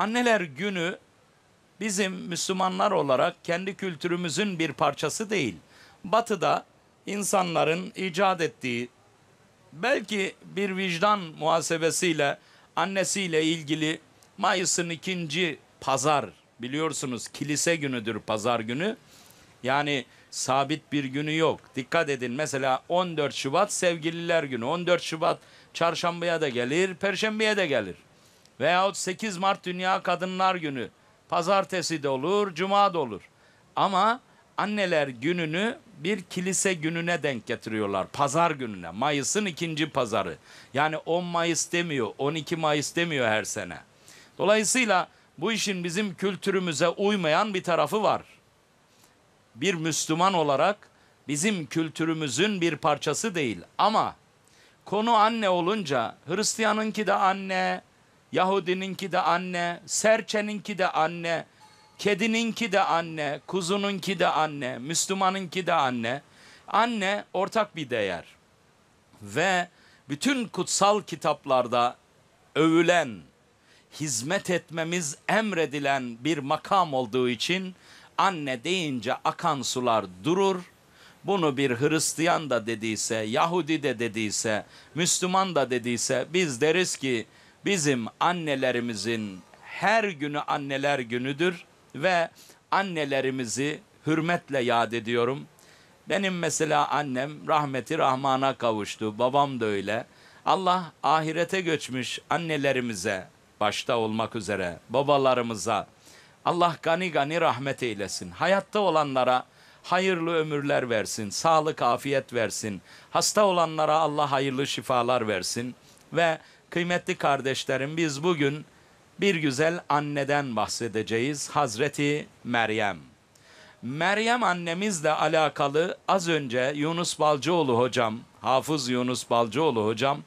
Anneler günü bizim Müslümanlar olarak kendi kültürümüzün bir parçası değil. Batı'da insanların icat ettiği belki bir vicdan muhasebesiyle annesiyle ilgili Mayıs'ın ikinci pazar biliyorsunuz kilise günüdür pazar günü. Yani sabit bir günü yok. Dikkat edin mesela 14 Şubat sevgililer günü. 14 Şubat çarşambaya da gelir, perşembeye de gelir. Veyahut 8 Mart Dünya Kadınlar Günü. Pazartesi de olur, cuma da olur. Ama anneler gününü bir kilise gününe denk getiriyorlar. Pazar gününe. Mayıs'ın ikinci pazarı. Yani 10 Mayıs demiyor, 12 Mayıs demiyor her sene. Dolayısıyla bu işin bizim kültürümüze uymayan bir tarafı var. Bir Müslüman olarak bizim kültürümüzün bir parçası değil. Ama konu anne olunca Hristiyanınki de anne, Yahudininki de anne, serçeninki de anne, kedininki de anne, kuzununki de anne, Müslümanınki de anne. Anne ortak bir değer. Ve bütün kutsal kitaplarda övülen, hizmet etmemiz emredilen bir makam olduğu için anne deyince akan sular durur. Bunu bir Hristiyan da dediyse, Yahudi de dediyse, Müslüman da dediyse biz deriz ki Bizim annelerimizin her günü anneler günüdür ve annelerimizi hürmetle yad ediyorum. Benim mesela annem rahmeti rahmana kavuştu, babam da öyle. Allah ahirete göçmüş annelerimize, başta olmak üzere babalarımıza Allah gani gani rahmet eylesin. Hayatta olanlara hayırlı ömürler versin, sağlık afiyet versin. Hasta olanlara Allah hayırlı şifalar versin ve Kıymetli kardeşlerim biz bugün bir güzel anneden bahsedeceğiz. Hazreti Meryem. Meryem annemizle alakalı az önce Yunus Balcıoğlu hocam, Hafız Yunus Balcıoğlu hocam,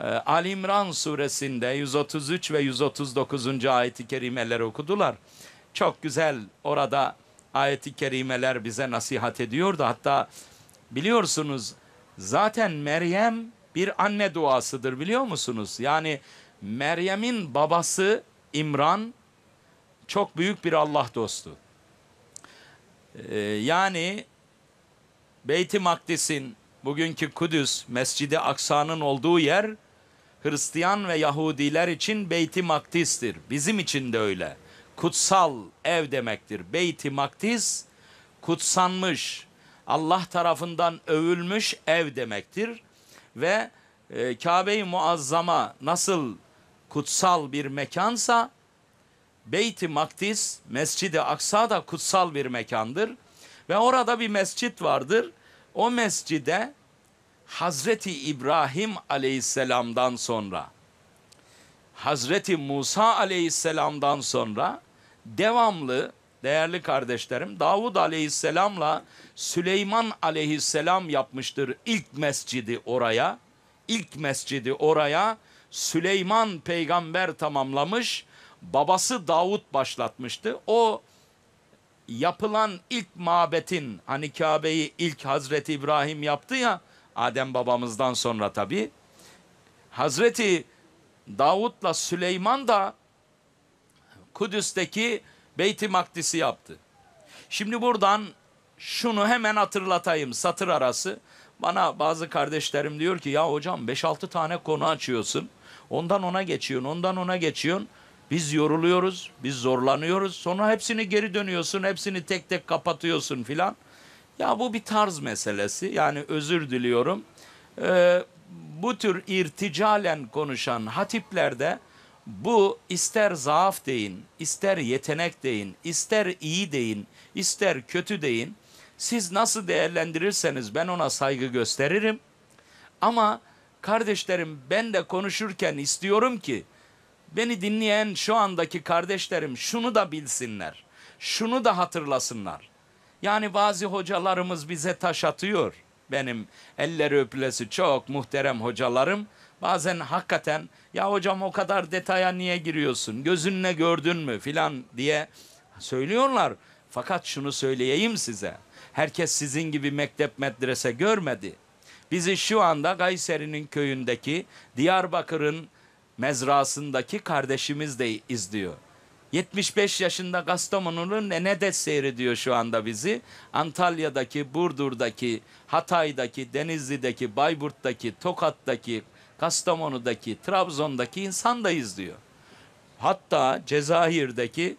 e, Ali İmran suresinde 133 ve 139. ayeti kerimeler okudular. Çok güzel orada ayeti kerimeler bize nasihat ediyordu. Hatta biliyorsunuz zaten Meryem bir anne duasıdır biliyor musunuz? Yani Meryem'in babası İmran çok büyük bir Allah dostu. Ee, yani Beyt-i Makdis'in bugünkü Kudüs, Mescidi Aksa'nın olduğu yer Hristiyan ve Yahudiler için Beyt-i Makdis'tir. Bizim için de öyle. Kutsal ev demektir. Beyt-i Makdis kutsanmış, Allah tarafından övülmüş ev demektir ve e, Kabe-i Muazzama nasıl kutsal bir mekansa Beyt-i Maktis, Mescid-i Aksa da kutsal bir mekandır. Ve orada bir mescit vardır. O mescide Hazreti İbrahim aleyhisselamdan sonra, Hazreti Musa aleyhisselamdan sonra devamlı değerli kardeşlerim Davud aleyhisselamla Süleyman aleyhisselam yapmıştır ilk mescidi oraya. İlk mescidi oraya Süleyman peygamber tamamlamış, babası Davud başlatmıştı. O yapılan ilk mabetin hani Kabe'yi ilk Hazreti İbrahim yaptı ya Adem babamızdan sonra tabi. Hazreti Davud'la Süleyman da Kudüs'teki Beyti i Makdis'i yaptı. Şimdi buradan şunu hemen hatırlatayım satır arası. Bana bazı kardeşlerim diyor ki ya hocam 5-6 tane konu açıyorsun. Ondan ona geçiyorsun, ondan ona geçiyorsun. Biz yoruluyoruz, biz zorlanıyoruz. Sonra hepsini geri dönüyorsun, hepsini tek tek kapatıyorsun filan. Ya bu bir tarz meselesi. Yani özür diliyorum. Ee, bu tür irticalen konuşan hatiplerde bu ister zaaf deyin, ister yetenek deyin, ister iyi deyin, ister kötü deyin. Siz nasıl değerlendirirseniz ben ona saygı gösteririm. Ama kardeşlerim ben de konuşurken istiyorum ki beni dinleyen şu andaki kardeşlerim şunu da bilsinler. Şunu da hatırlasınlar. Yani bazı hocalarımız bize taş atıyor. Benim elleri öpülesi çok muhterem hocalarım Bazen hakikaten ya hocam o kadar detaya niye giriyorsun? Gözünle gördün mü filan diye söylüyorlar. Fakat şunu söyleyeyim size. Herkes sizin gibi mektep medrese görmedi. Bizi şu anda Kayseri'nin köyündeki Diyarbakır'ın mezrasındaki kardeşimiz de izliyor. 75 yaşında Gastamonu'nun Enedet seyrediyor şu anda bizi. Antalya'daki, Burdur'daki, Hatay'daki, Denizli'deki, Bayburt'taki, Tokat'taki, Kastamonu'daki, Trabzon'daki insandayız diyor. Hatta Cezayir'deki,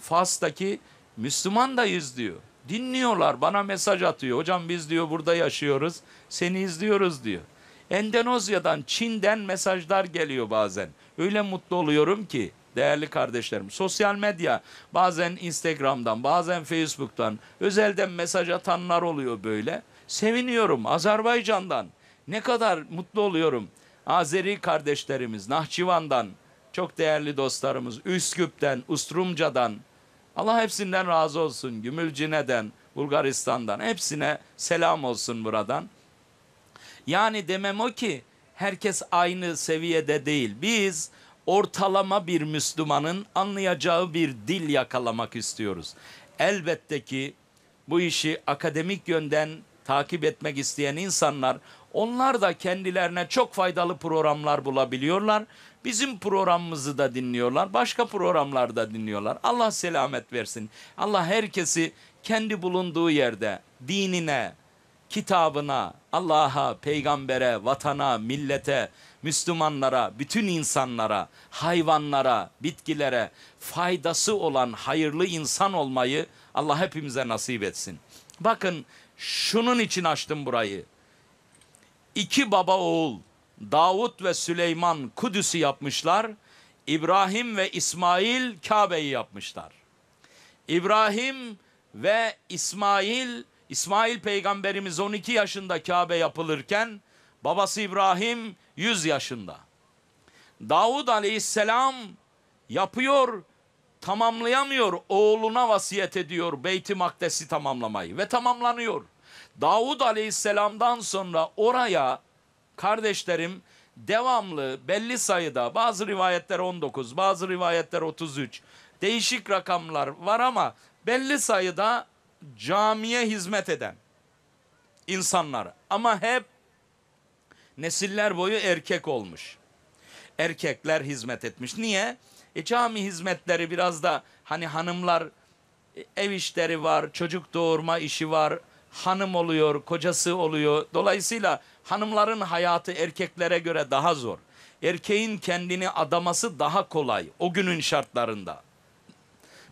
Fas'taki Müslüman dayız diyor. Dinliyorlar bana mesaj atıyor. Hocam biz diyor burada yaşıyoruz. Seni izliyoruz diyor. Endonezya'dan, Çin'den mesajlar geliyor bazen. Öyle mutlu oluyorum ki değerli kardeşlerim. Sosyal medya bazen Instagram'dan, bazen Facebook'tan özelden mesaj atanlar oluyor böyle. Seviniyorum Azerbaycan'dan. Ne kadar mutlu oluyorum. Azeri kardeşlerimiz Nahçıvan'dan, çok değerli dostlarımız Üsküp'ten, Ustrumca'dan, Allah hepsinden razı olsun. Gümülcine'den, Bulgaristan'dan hepsine selam olsun buradan. Yani demem o ki herkes aynı seviyede değil. Biz ortalama bir Müslümanın anlayacağı bir dil yakalamak istiyoruz. Elbette ki bu işi akademik yönden takip etmek isteyen insanlar onlar da kendilerine çok faydalı programlar bulabiliyorlar. Bizim programımızı da dinliyorlar. Başka programlarda dinliyorlar. Allah selamet versin. Allah herkesi kendi bulunduğu yerde dinine, kitabına, Allah'a, peygambere, vatana, millete, Müslümanlara, bütün insanlara, hayvanlara, bitkilere faydası olan hayırlı insan olmayı Allah hepimize nasip etsin. Bakın şunun için açtım burayı iki baba oğul Davut ve Süleyman Kudüs'ü yapmışlar. İbrahim ve İsmail Kabe'yi yapmışlar. İbrahim ve İsmail, İsmail peygamberimiz 12 yaşında Kabe yapılırken babası İbrahim 100 yaşında. Davud aleyhisselam yapıyor, tamamlayamıyor. Oğluna vasiyet ediyor Beyt-i Makdes'i tamamlamayı ve tamamlanıyor. Davud aleyhisselamdan sonra oraya kardeşlerim devamlı belli sayıda bazı rivayetler 19 bazı rivayetler 33 değişik rakamlar var ama belli sayıda camiye hizmet eden insanlar ama hep nesiller boyu erkek olmuş. Erkekler hizmet etmiş. Niye? E cami hizmetleri biraz da hani hanımlar e, ev işleri var, çocuk doğurma işi var, hanım oluyor, kocası oluyor. Dolayısıyla hanımların hayatı erkeklere göre daha zor. Erkeğin kendini adaması daha kolay o günün şartlarında.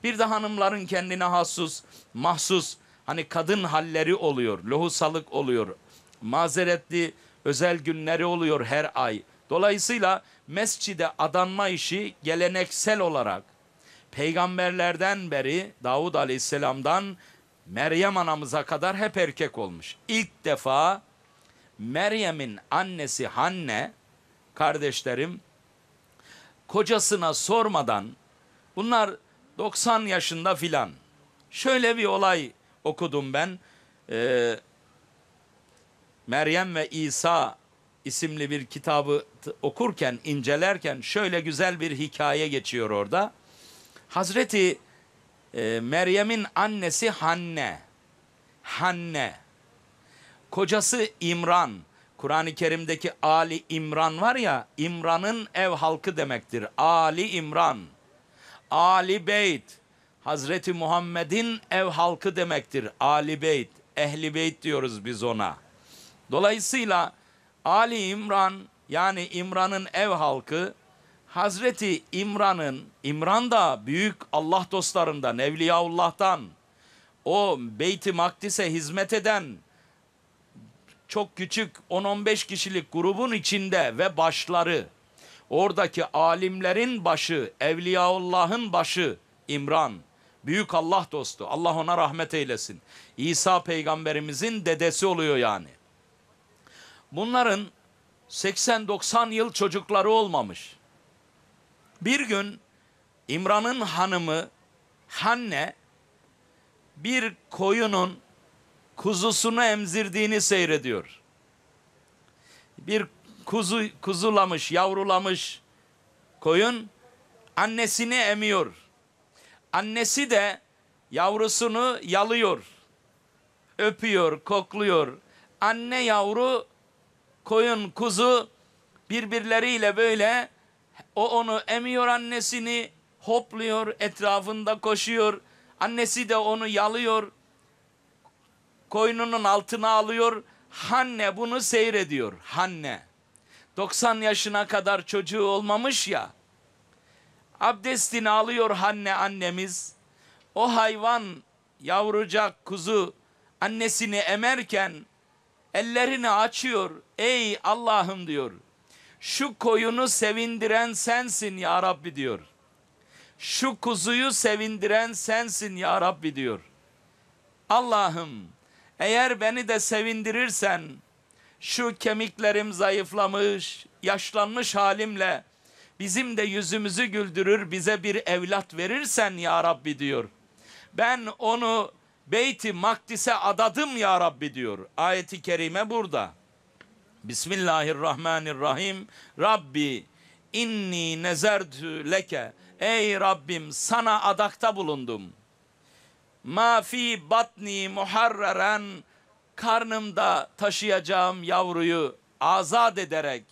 Bir de hanımların kendine hasus, mahsus hani kadın halleri oluyor, lohusalık oluyor. Mazeretli özel günleri oluyor her ay. Dolayısıyla mescide adanma işi geleneksel olarak peygamberlerden beri Davud Aleyhisselam'dan Meryem anamıza kadar hep erkek olmuş. İlk defa Meryem'in annesi Hanne kardeşlerim kocasına sormadan bunlar 90 yaşında filan. Şöyle bir olay okudum ben. Ee, Meryem ve İsa isimli bir kitabı okurken, incelerken şöyle güzel bir hikaye geçiyor orada. Hazreti ee, Meryem'in annesi Hanne. Hanne. Kocası İmran. Kur'an-ı Kerim'deki Ali İmran var ya, İmran'ın ev halkı demektir. Ali İmran. Ali Beyt. Hazreti Muhammed'in ev halkı demektir. Ali Beyt. Ehli Beyt diyoruz biz ona. Dolayısıyla Ali İmran yani İmran'ın ev halkı Hazreti İmran'ın, İmran da büyük Allah dostlarından, Evliyaullah'tan, o Beyt-i Makdis'e hizmet eden çok küçük 10-15 kişilik grubun içinde ve başları, oradaki alimlerin başı, Evliyaullah'ın başı İmran, büyük Allah dostu, Allah ona rahmet eylesin. İsa peygamberimizin dedesi oluyor yani. Bunların 80-90 yıl çocukları olmamış. Bir gün İmran'ın hanımı Hanne bir koyunun kuzusunu emzirdiğini seyrediyor. Bir kuzu kuzulamış, yavrulamış koyun annesini emiyor. Annesi de yavrusunu yalıyor. Öpüyor, kokluyor. Anne yavru koyun kuzu birbirleriyle böyle o onu emiyor annesini, hopluyor, etrafında koşuyor. Annesi de onu yalıyor, koynunun altına alıyor. Hanne bunu seyrediyor, Hanne. 90 yaşına kadar çocuğu olmamış ya. Abdestini alıyor Hanne annemiz. O hayvan yavrucak kuzu annesini emerken ellerini açıyor. Ey Allah'ım diyor. Şu koyunu sevindiren sensin ya Rabbi diyor. Şu kuzuyu sevindiren sensin ya Rabbi diyor. Allah'ım eğer beni de sevindirirsen şu kemiklerim zayıflamış, yaşlanmış halimle bizim de yüzümüzü güldürür, bize bir evlat verirsen ya Rabbi diyor. Ben onu Beyt-i Makdis'e adadım ya Rabbi diyor. Ayeti kerime burada. Bismillahirrahmanirrahim. Rabbi inni nezertü leke. Ey Rabbim sana adakta bulundum. Ma fi batni muharreren karnımda taşıyacağım yavruyu azat ederek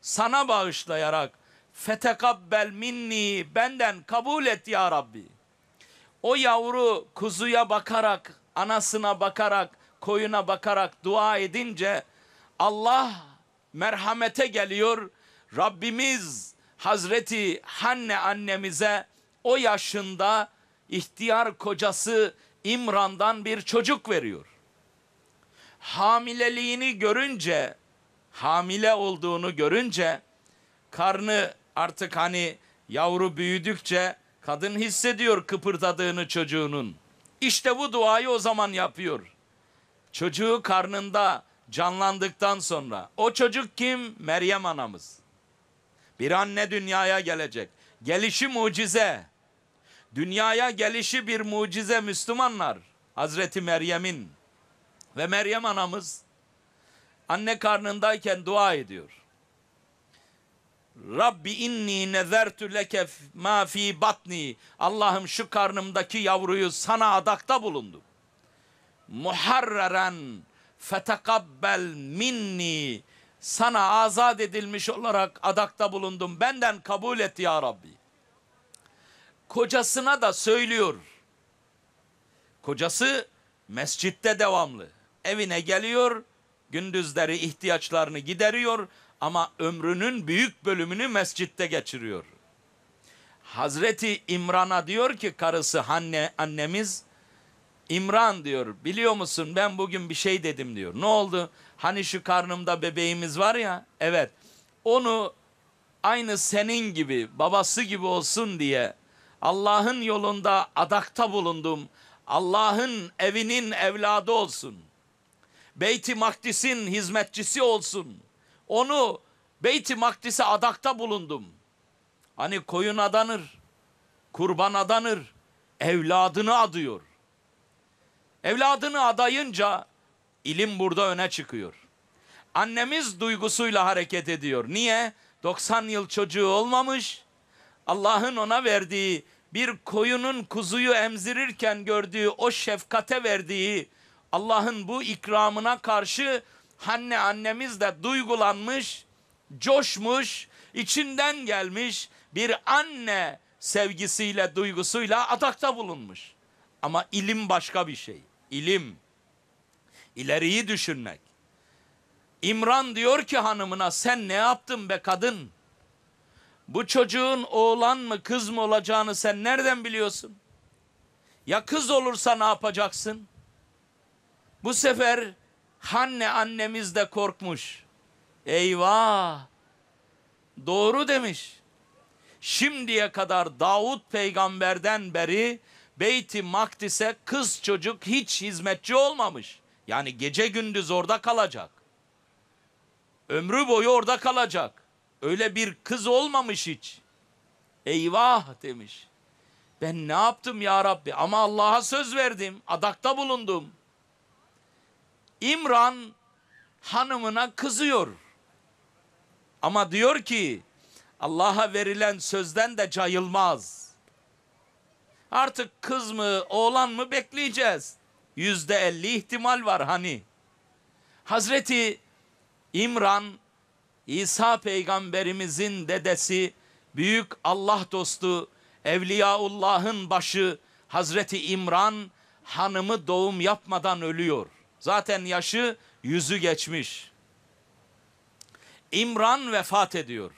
sana bağışlayarak fetekabbel minni benden kabul et ya Rabbi. O yavru kuzuya bakarak, anasına bakarak, koyuna bakarak dua edince Allah merhamete geliyor. Rabbimiz Hazreti Hanne annemize o yaşında ihtiyar kocası İmran'dan bir çocuk veriyor. Hamileliğini görünce, hamile olduğunu görünce karnı artık hani yavru büyüdükçe kadın hissediyor kıpırdadığını çocuğunun. İşte bu duayı o zaman yapıyor. Çocuğu karnında canlandıktan sonra o çocuk kim? Meryem anamız. Bir anne dünyaya gelecek. Gelişi mucize. Dünyaya gelişi bir mucize Müslümanlar. Hazreti Meryem'in ve Meryem anamız anne karnındayken dua ediyor. Rabbi inni nezertü leke ma fi batni. Allah'ım şu karnımdaki yavruyu sana adakta bulundum. Muharreren fetekabbel minni sana azat edilmiş olarak adakta bulundum. Benden kabul et ya Rabbi. Kocasına da söylüyor. Kocası mescitte devamlı. Evine geliyor, gündüzleri ihtiyaçlarını gideriyor ama ömrünün büyük bölümünü mescitte geçiriyor. Hazreti İmran'a diyor ki karısı anne, annemiz İmran diyor biliyor musun ben bugün bir şey dedim diyor. Ne oldu? Hani şu karnımda bebeğimiz var ya evet onu aynı senin gibi babası gibi olsun diye Allah'ın yolunda adakta bulundum. Allah'ın evinin evladı olsun. Beyt-i Makdis'in hizmetçisi olsun. Onu Beyt-i Makdis'e adakta bulundum. Hani koyun adanır, kurban adanır, evladını adıyor. Evladını adayınca ilim burada öne çıkıyor. Annemiz duygusuyla hareket ediyor. Niye? 90 yıl çocuğu olmamış. Allah'ın ona verdiği bir koyunun kuzuyu emzirirken gördüğü o şefkate verdiği Allah'ın bu ikramına karşı anne annemiz de duygulanmış, coşmuş, içinden gelmiş bir anne sevgisiyle, duygusuyla atakta bulunmuş. Ama ilim başka bir şey. İlim. İleriyi düşünmek. İmran diyor ki hanımına sen ne yaptın be kadın? Bu çocuğun oğlan mı kız mı olacağını sen nereden biliyorsun? Ya kız olursa ne yapacaksın? Bu sefer Hanne annemiz de korkmuş. Eyvah! Doğru demiş. Şimdiye kadar Davut peygamberden beri Beyti i Makdis'e kız çocuk hiç hizmetçi olmamış. Yani gece gündüz orada kalacak. Ömrü boyu orada kalacak. Öyle bir kız olmamış hiç. Eyvah demiş. Ben ne yaptım ya Rabbi? Ama Allah'a söz verdim. Adakta bulundum. İmran hanımına kızıyor. Ama diyor ki Allah'a verilen sözden de cayılmaz.'' Artık kız mı oğlan mı bekleyeceğiz. Yüzde elli ihtimal var hani. Hazreti İmran İsa peygamberimizin dedesi, büyük Allah dostu, Evliyaullah'ın başı Hazreti İmran hanımı doğum yapmadan ölüyor. Zaten yaşı yüzü geçmiş. İmran vefat ediyor.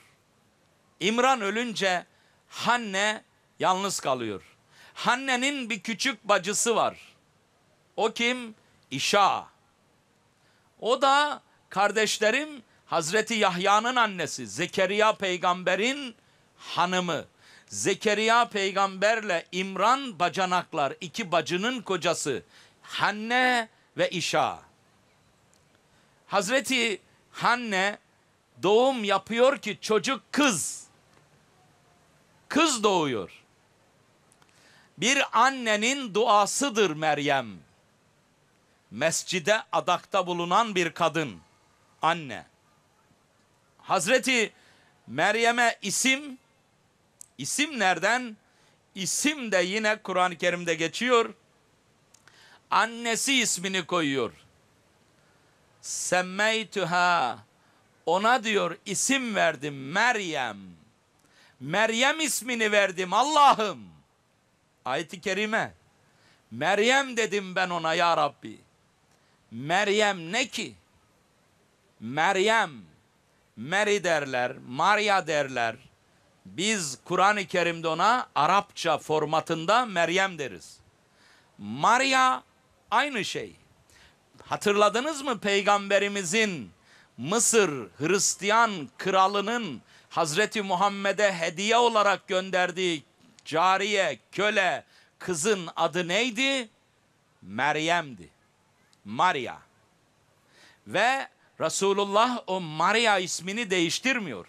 İmran ölünce Hanne yalnız kalıyor. Hanne'nin bir küçük bacısı var. O kim? İşa. O da kardeşlerim Hazreti Yahya'nın annesi Zekeriya peygamberin hanımı. Zekeriya peygamberle İmran bacanaklar iki bacının kocası Hanne ve İşa. Hazreti Hanne doğum yapıyor ki çocuk kız. Kız doğuyor bir annenin duasıdır Meryem. Mescide adakta bulunan bir kadın, anne. Hazreti Meryem'e isim, isim nereden? İsim de yine Kur'an-ı Kerim'de geçiyor. Annesi ismini koyuyor. Semmeytüha, ona diyor isim verdim Meryem. Meryem ismini verdim Allah'ım. Ayet-i Kerime. Meryem dedim ben ona ya Rabbi. Meryem ne ki? Meryem. Meri derler, Maria derler. Biz Kur'an-ı Kerim'de ona Arapça formatında Meryem deriz. Maria aynı şey. Hatırladınız mı peygamberimizin Mısır Hristiyan kralının Hazreti Muhammed'e hediye olarak gönderdiği cariye, köle, kızın adı neydi? Meryem'di. Maria. Ve Resulullah o Maria ismini değiştirmiyor.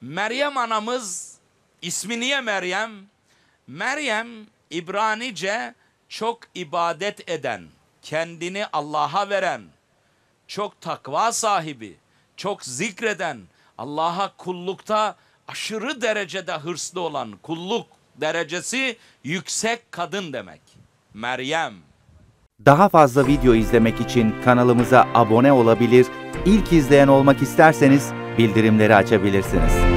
Meryem anamız ismi niye Meryem? Meryem İbranice çok ibadet eden, kendini Allah'a veren, çok takva sahibi, çok zikreden, Allah'a kullukta aşırı derecede hırslı olan kulluk derecesi yüksek kadın demek. Meryem. Daha fazla video izlemek için kanalımıza abone olabilir, ilk izleyen olmak isterseniz bildirimleri açabilirsiniz.